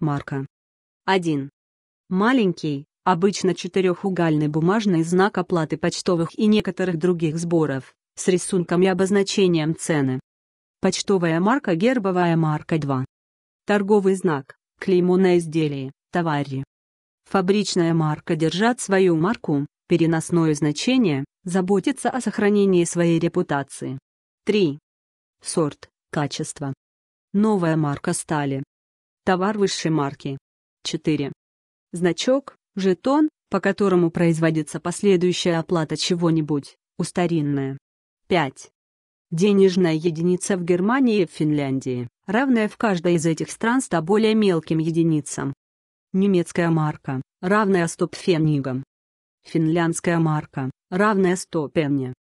Марка. 1. Маленький, обычно четырехугольный бумажный знак оплаты почтовых и некоторых других сборов, с рисунком и обозначением цены. Почтовая марка Гербовая марка 2. Торговый знак, клеймо на изделии, товаре. Фабричная марка держат свою марку, переносное значение, заботиться о сохранении своей репутации. 3. Сорт, качество. Новая марка стали, товар высшей марки. 4. Значок, жетон, по которому производится последующая оплата чего-нибудь, у старинная. 5. Денежная единица в Германии и в Финляндии, равная в каждой из этих стран 100 более мелким единицам. Немецкая марка, равная 100 пфеннигам. Финляндская марка, равная 100 пенни.